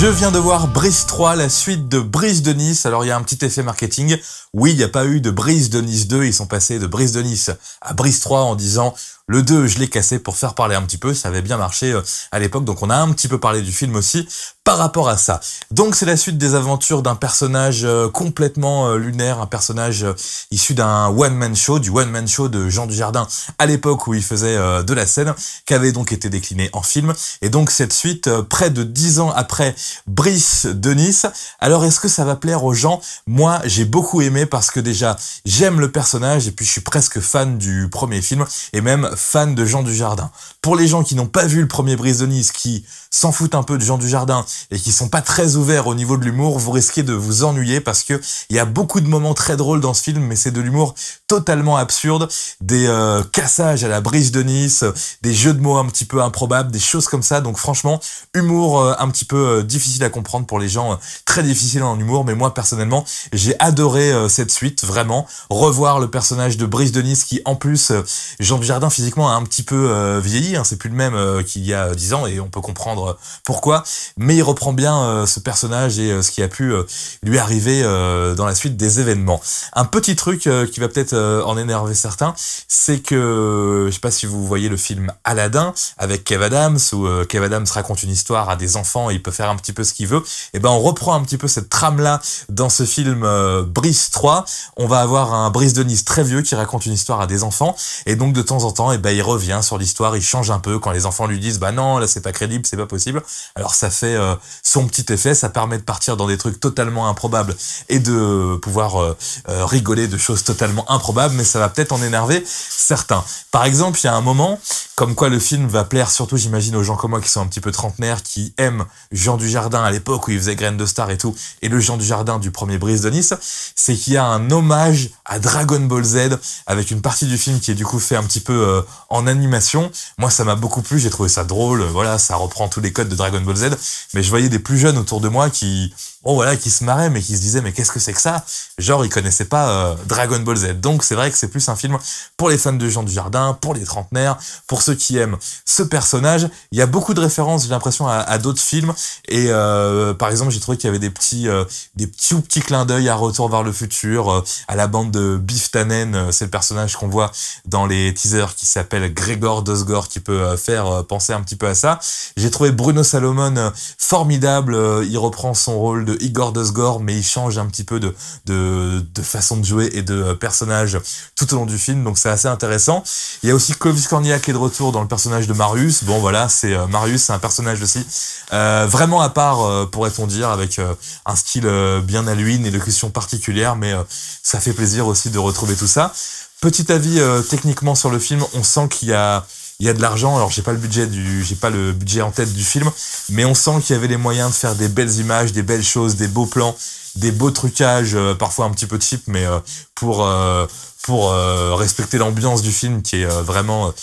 Je viens de voir Brise 3, la suite de Brise de Nice. Alors il y a un petit effet marketing. Oui, il n'y a pas eu de Brise de Nice 2, ils sont passés de Brise de Nice à Brise 3 en disant le 2, je l'ai cassé pour faire parler un petit peu, ça avait bien marché euh, à l'époque, donc on a un petit peu parlé du film aussi par rapport à ça. Donc c'est la suite des aventures d'un personnage euh, complètement euh, lunaire, un personnage issu d'un one-man show, du one-man show de Jean Dujardin à l'époque où il faisait de la scène, qui avait donc été décliné en film. Et donc cette suite, près de 10 ans après Brice de Nice. Alors est-ce que ça va plaire aux gens Moi j'ai beaucoup aimé parce que déjà j'aime le personnage et puis je suis presque fan du premier film et même fan de Jean Jardin. Pour les gens qui n'ont pas vu le premier Brice de Nice, qui s'en foutent un peu de Jean Jardin et qui sont pas très ouverts au niveau de l'humour, vous risquez de vous ennuyer parce que il y a beaucoup de moments très drôles dans ce film, mais c'est de l'humour totalement absurde, des euh, cassages à la Brice de Nice, des jeux de mots un petit peu improbables, des choses comme ça. Donc franchement, humour euh, un petit peu euh, difficile à comprendre pour les gens, euh, très difficile en humour, mais moi personnellement, j'ai adoré euh, cette suite, vraiment. Revoir le personnage de Brice denis qui, en plus, euh, Jean Jardin physiquement a un petit peu vieilli, hein, c'est plus le même qu'il y a dix ans et on peut comprendre pourquoi, mais il reprend bien ce personnage et ce qui a pu lui arriver dans la suite des événements. Un petit truc qui va peut-être en énerver certains, c'est que, je sais pas si vous voyez le film Aladdin avec Kev Adams, où Kev Adams raconte une histoire à des enfants et il peut faire un petit petit peu ce qu'il veut. Et eh ben on reprend un petit peu cette trame là dans ce film euh, brise Brice 3. On va avoir un Brice de Nice très vieux qui raconte une histoire à des enfants et donc de temps en temps et eh ben il revient sur l'histoire, il change un peu quand les enfants lui disent bah non, là c'est pas crédible, c'est pas possible. Alors ça fait euh, son petit effet, ça permet de partir dans des trucs totalement improbables et de pouvoir euh, rigoler de choses totalement improbables mais ça va peut-être en énerver certains. Par exemple, il y a un moment comme quoi le film va plaire surtout j'imagine aux gens comme moi qui sont un petit peu trentenaires qui aiment Jean Dujardin à l'époque où il faisait Graines de Star et tout, et le Jean Jardin du premier Brise de Nice, c'est qu'il y a un hommage à Dragon Ball Z avec une partie du film qui est du coup fait un petit peu euh, en animation. Moi, ça m'a beaucoup plu, j'ai trouvé ça drôle, voilà, ça reprend tous les codes de Dragon Ball Z, mais je voyais des plus jeunes autour de moi qui Oh, voilà, qui se marrait, mais qui se disait mais qu'est-ce que c'est que ça Genre, il connaissait pas euh, Dragon Ball Z. Donc, c'est vrai que c'est plus un film pour les fans de Jean du Jardin, pour les trentenaires, pour ceux qui aiment ce personnage. Il y a beaucoup de références, j'ai l'impression, à, d'autres films. Et euh, par exemple, j'ai trouvé qu'il y avait des petits, euh, des petits ou petits clins d'œil à Retour vers le futur, à la bande de Biff Tannen, c'est le personnage qu'on voit dans les teasers qui s'appelle Gregor Dosgor, qui peut faire penser un petit peu à ça. J'ai trouvé Bruno Salomon formidable, il reprend son rôle de de Igor mais il change un petit peu de, façon de jouer et de euh, personnage tout au long du film, donc c'est assez intéressant. Il y a aussi Clovis Cornillac qui est de retour dans le personnage de Marius. Bon voilà, c'est euh, Marius, c'est un personnage aussi euh, vraiment à part, pourrait-on dire, avec un style bien à lui, une élocution particulière, mais ça fait plaisir aussi de retrouver tout ça. Petit avis techniquement sur le film, on sent qu'il y a il y a de l'argent. Alors j'ai pas le budget du, j'ai pas le budget en tête du film, mais on sent qu'il y avait les moyens de faire des belles images, des belles choses, des beaux plans, des beaux trucages, euh, parfois un petit peu cheap, mais euh, pour euh, pour respecter l'ambiance du film qui est vraiment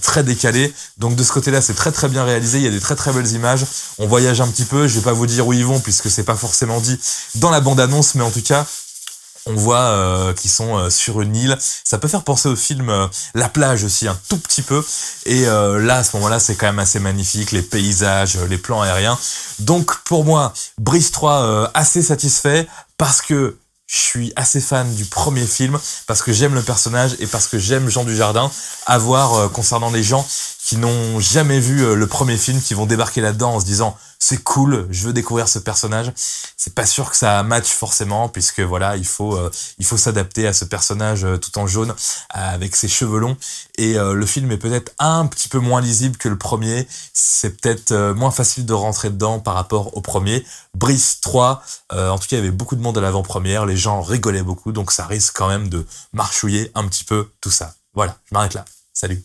très décalé. Donc de ce côté-là, c'est très très bien réalisé. Il y a des très très belles images. On voyage un petit peu. Je vais pas vous dire où ils vont puisque c'est pas forcément dit dans la bande-annonce, mais en tout cas, on voit euh, qu'ils sont euh, sur une île. Ça peut faire penser au film euh, La plage aussi, un tout petit peu. Et là, à ce moment-là, c'est quand même assez magnifique, les paysages, les plans aériens. Donc pour moi, Brise 3, assez satisfait, parce que je suis assez fan du premier film, parce que j'aime le personnage et parce que j'aime Jean Dujardin. À voir concernant les gens n'ont jamais vu euh, le premier film, qui vont débarquer là-dedans en se disant c'est cool, je veux découvrir ce personnage. C'est pas sûr que ça match forcément, puisque voilà, il faut, euh, il faut s'adapter à ce personnage euh, tout en jaune, avec ses cheveux longs. Et le film est peut-être un petit peu moins lisible que le premier. C'est peut-être moins facile de rentrer dedans par rapport au premier. Brice 3, en tout cas, il y avait beaucoup de monde à l'avant-première, les gens rigolaient beaucoup, donc ça risque quand même de marchouiller un petit peu tout ça. Voilà, je m'arrête là. Salut.